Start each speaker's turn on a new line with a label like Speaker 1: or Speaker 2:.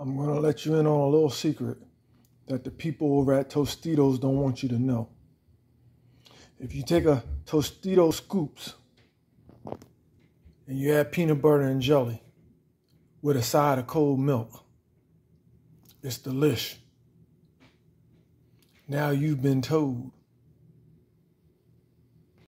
Speaker 1: I'm going to let you in on a little secret that the people over at Tostitos don't want you to know. If you take a Tostito scoops and you add peanut butter and jelly with a side of cold milk, it's delish. Now you've been told